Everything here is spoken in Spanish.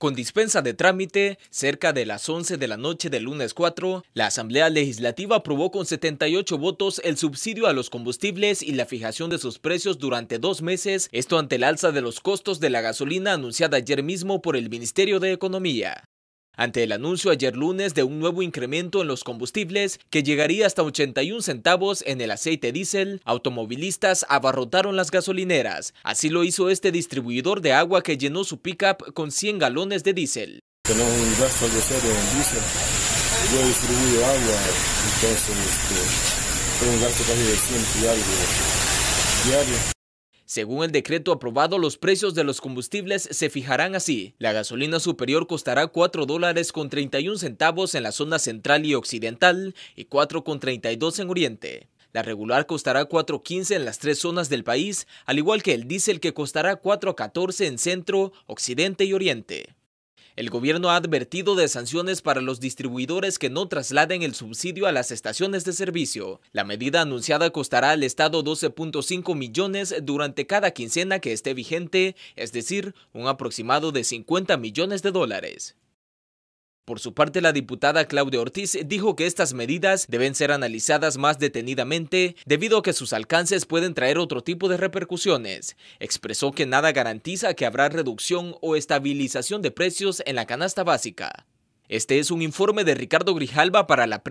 Con dispensa de trámite, cerca de las 11 de la noche del lunes 4, la Asamblea Legislativa aprobó con 78 votos el subsidio a los combustibles y la fijación de sus precios durante dos meses, esto ante el alza de los costos de la gasolina anunciada ayer mismo por el Ministerio de Economía ante el anuncio ayer lunes de un nuevo incremento en los combustibles que llegaría hasta 81 centavos en el aceite diésel, automovilistas abarrotaron las gasolineras. Así lo hizo este distribuidor de agua que llenó su pickup con 100 galones de diésel. Tenemos un gasto de de 100 y algo diario. Según el decreto aprobado, los precios de los combustibles se fijarán así. La gasolina superior costará 4 dólares con 31 centavos en la zona central y occidental y 4 con 32 en oriente. La regular costará 4.15 en las tres zonas del país, al igual que el diésel que costará 4.14 en centro, occidente y oriente. El gobierno ha advertido de sanciones para los distribuidores que no trasladen el subsidio a las estaciones de servicio. La medida anunciada costará al Estado 12.5 millones durante cada quincena que esté vigente, es decir, un aproximado de 50 millones de dólares. Por su parte, la diputada Claudia Ortiz dijo que estas medidas deben ser analizadas más detenidamente debido a que sus alcances pueden traer otro tipo de repercusiones. Expresó que nada garantiza que habrá reducción o estabilización de precios en la canasta básica. Este es un informe de Ricardo Grijalba para la